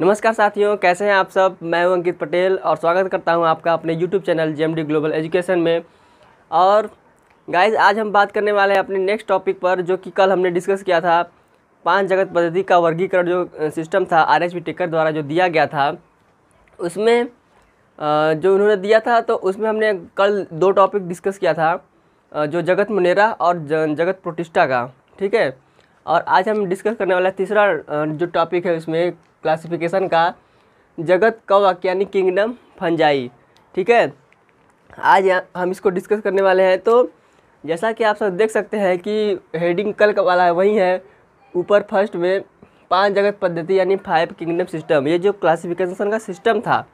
नमस्कार साथियों कैसे हैं आप सब मैं हूं अंकित पटेल और स्वागत करता हूं आपका अपने YouTube channel J Global Education में और गाइज आज हम बात करने वाले हैं अपने नेक्स्ट टॉपिक पर जो कि कल हमने डिस्कस किया था पांच जगत पद्धति का वर्गीकरण जो सिस्टम था आर एच टिकट द्वारा जो दिया गया था उसमें जो उन्होंने दिया था तो उसमें हमने कल दो टॉपिक डिस्कस किया था जो जगत मुनेरा और जगत प्रोटिष्ठा का ठीक है और आज हम डिस्कस करने वाला तीसरा जो टॉपिक है उसमें क्लासिफिकेशन का जगत कवक यानी किंगडम फंजाई ठीक है आज हम इसको डिस्कस करने वाले हैं तो जैसा कि आप सब देख सकते हैं कि हेडिंग कल का वाला है वही है ऊपर फर्स्ट में पांच जगत पद्धति यानी फाइव किंगडम सिस्टम ये जो क्लासिफिकेशन का सिस्टम था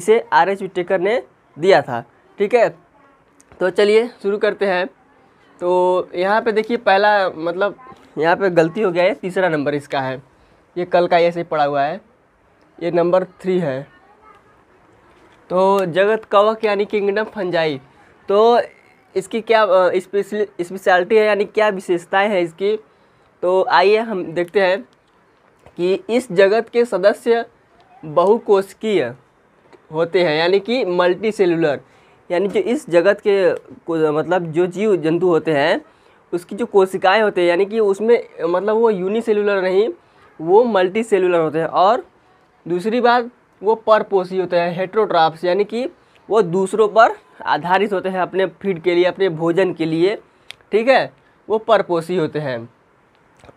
इसे आर एच टेकर ने दिया था ठीक है तो चलिए शुरू करते हैं तो यहाँ पे देखिए पहला मतलब यहाँ पे गलती हो गया है तीसरा नंबर इसका है ये कल का ऐसे ही पड़ा हुआ है ये नंबर थ्री है तो जगत कवक यानी किंगडम फंजाई तो इसकी क्या स्पेशलिटी है यानी क्या विशेषताएं हैं इसकी तो आइए हम देखते हैं कि इस जगत के सदस्य बहुकोशिकीय होते हैं यानी कि मल्टी सेलुलर यानी जो इस जगत के मतलब जो जीव जंतु होते हैं उसकी जो कोशिकाएं होते हैं यानी कि उसमें मतलब वो यूनिसेलुलर नहीं वो मल्टी सेलुलर होते हैं और दूसरी बात वो परपोषी होते हैं हेट्रोट्राप्स यानी कि वो दूसरों पर आधारित होते हैं अपने फीड के लिए अपने भोजन के लिए ठीक है वो परपोषी होते हैं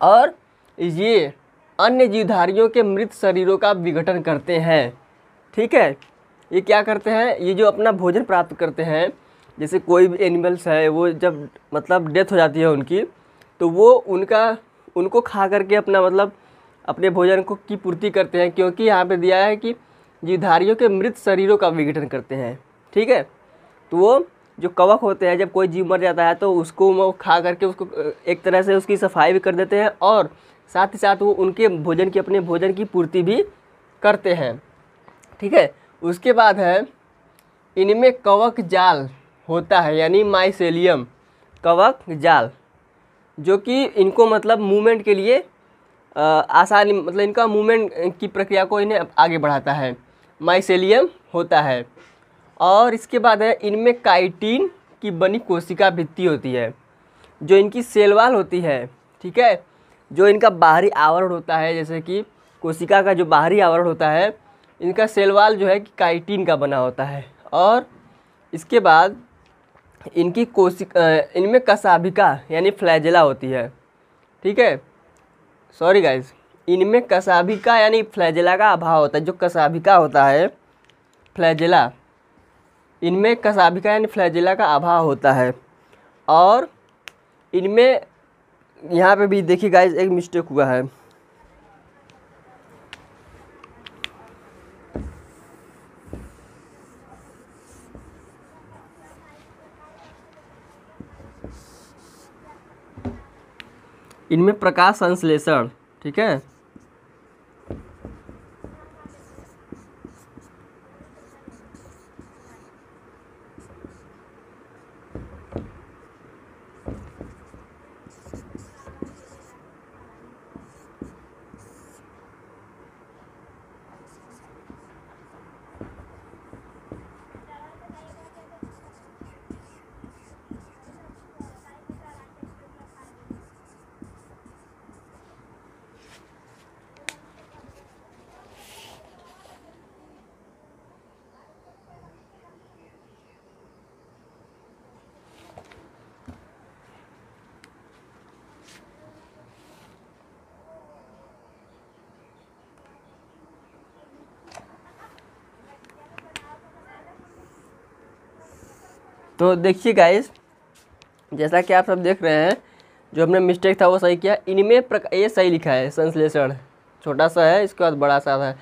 और ये अन्य जीवधारियों के मृत शरीरों का विघटन करते हैं ठीक है ये क्या करते हैं ये जो अपना भोजन प्राप्त करते हैं जैसे कोई भी एनिमल्स है वो जब मतलब डेथ हो जाती है उनकी तो वो उनका उनको खा करके अपना मतलब अपने भोजन को की पूर्ति करते हैं क्योंकि यहाँ पे दिया है कि जीवधारियों के मृत शरीरों का विघटन करते हैं ठीक है तो वो जो कवक होते हैं जब कोई जीव मर जाता है तो उसको वो खा करके उसको एक तरह से उसकी सफाई भी कर देते हैं और साथ ही साथ वो उनके भोजन की अपने भोजन की पूर्ति भी करते हैं ठीक है उसके बाद है इनमें कवक जाल होता है यानी माइसेलियम कवक जाल जो कि इनको मतलब मूवमेंट के लिए आसानी मतलब इनका मूवमेंट की प्रक्रिया को इन्हें आगे बढ़ाता है माइसेलियम होता है और इसके बाद है इनमें काइटीन की बनी कोशिका भित्ति होती है जो इनकी सेलवाल होती है ठीक है जो इनका बाहरी आवरण होता है जैसे कि कोशिका का जो बाहरी आवरण होता है इनका सेलवाल जो है कि काइटीन का बना होता है और इसके बाद इनकी कोशिका इनमें कसाभिका यानी फ्लैजिला होती है ठीक है सॉरी गाइज इनमें कसाभिका यानी फ्लैजिला का अभाव होता है जो कसाभिका होता है फ्लैजिला इनमें कसाभिका यानी फ्लैजिला का अभाव होता है और इनमें यहाँ पे भी देखिए गाइज एक मिस्टेक हुआ है इनमें प्रकाश संश्लेषण ठीक है तो देखिए गाइस जैसा कि आप सब देख रहे हैं जो हमने मिस्टेक था वो सही किया इनमें प्रकार ये सही लिखा है संश्लेषण छोटा सा है इसके बाद बड़ा सा था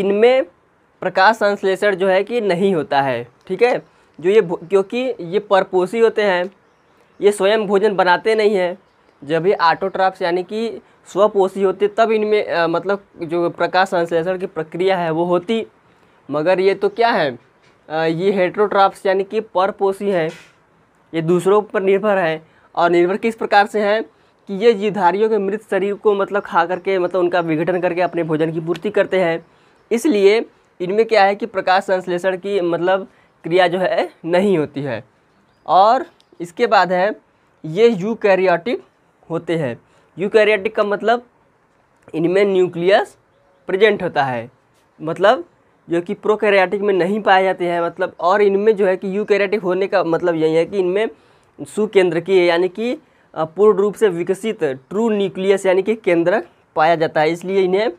इनमें प्रकाश संश्लेषण जो है कि नहीं होता है ठीक है जो ये क्योंकि ये परपोषी होते हैं ये स्वयं भोजन बनाते नहीं हैं जब ये आटोट्राप्स यानी कि स्वपोषी होते तब इनमें मतलब जो प्रकाश संश्लेषण की प्रक्रिया है वो होती मगर ये तो क्या है ये हेट्रोट्राप्स यानी कि परपोसी हैं ये दूसरों पर निर्भर हैं और निर्भर किस प्रकार से हैं कि ये जीवधारियों के मृत शरीर को मतलब खा करके मतलब उनका विघटन करके अपने भोजन की पूर्ति करते हैं इसलिए इनमें क्या है कि प्रकाश संश्लेषण की मतलब क्रिया जो है नहीं होती है और इसके बाद है ये यूकैरियोटिक होते हैं यूकैरियोटिक का मतलब इनमें न्यूक्लियस प्रेजेंट होता है मतलब जो कि प्रोकैरियोटिक में नहीं पाए जाते हैं मतलब और इनमें जो है कि यू होने का मतलब यही है कि इनमें सुकेंद्र की यानी कि पूर्ण रूप से विकसित ट्रू न्यूक्लियस यानी कि केंद्र पाया जाता है इसलिए इन्हें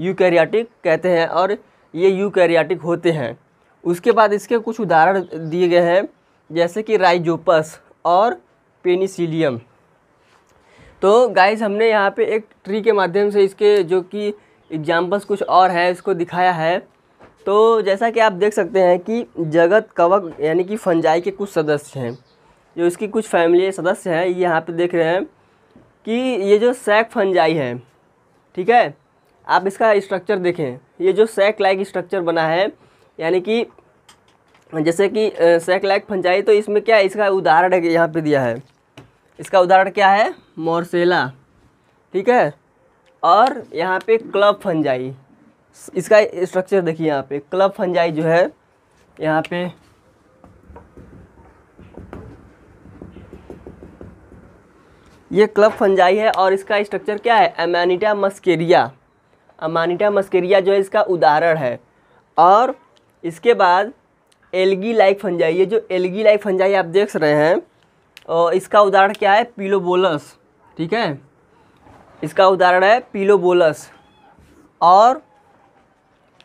यू कहते हैं और ये यू होते हैं उसके बाद इसके कुछ उदाहरण दिए गए हैं जैसे कि राइजोपस और पेनिसिलियम तो गाइज हमने यहाँ पे एक ट्री के माध्यम से इसके जो कि एग्जाम्पल्स कुछ और हैं इसको दिखाया है तो जैसा कि आप देख सकते हैं कि जगत कवक यानी कि फंजाई के कुछ सदस्य हैं जो इसकी कुछ फैमिली सदस्य हैं ये यहाँ पे देख रहे हैं कि ये जो सैक फंजाई है ठीक है आप इसका स्ट्रक्चर देखें ये जो सैक लाइक स्ट्रक्चर बना है यानी कि जैसे कि सैक लाइक फंजाई तो इसमें क्या है इसका उदाहरण यहाँ पर दिया है इसका उदाहरण क्या है मोरसेला ठीक है और यहाँ पे क्लब फंजाई इसका स्ट्रक्चर देखिए यहाँ पे क्लब फंजाई जो है यहाँ पे ये क्लब फंजाई है और इसका स्ट्रक्चर क्या है अमानिटा मस्केरिया अमानिटा मस्केरिया जो है इसका उदाहरण है और इसके बाद एलगी लाइक फंजाई ये जो एलगी लाइक फंजाई आप देख रहे हैं और इसका उदाहरण क्या है पीलोबोलस ठीक है इसका उदाहरण है पीलोबोलस और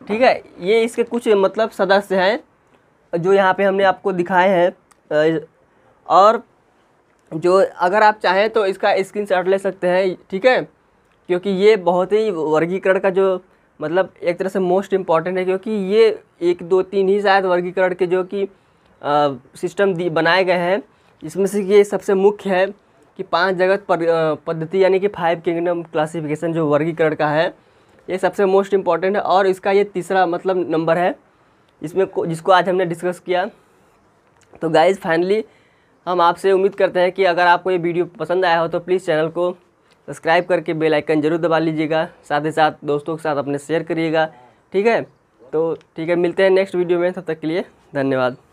ठीक है ये इसके कुछ मतलब सदस्य हैं जो यहाँ पे हमने आपको दिखाए हैं और जो अगर आप चाहें तो इसका स्क्रीनशॉट ले सकते हैं ठीक है क्योंकि ये बहुत ही वर्गीकरण का जो मतलब एक तरह से मोस्ट इम्पॉर्टेंट है क्योंकि ये एक दो तीन ही शायद वर्गीकरण के जो कि सिस्टम बनाए गए हैं इसमें से ये सबसे मुख्य है कि पांच जगत पद्धति यानी कि फाइव किंगडम क्लासिफिकेशन जो वर्गीकरण का है ये सबसे मोस्ट इम्पॉर्टेंट है और इसका ये तीसरा मतलब नंबर है इसमें जिसको आज हमने डिस्कस किया तो गाइज़ फाइनली हम आपसे उम्मीद करते हैं कि अगर आपको ये वीडियो पसंद आया हो तो प्लीज़ चैनल को सब्सक्राइब करके बेल आइकन जरूर दबा लीजिएगा साथ ही साथ दोस्तों के साथ अपने शेयर करिएगा ठीक है तो ठीक है मिलते हैं नेक्स्ट वीडियो में तब तक के लिए धन्यवाद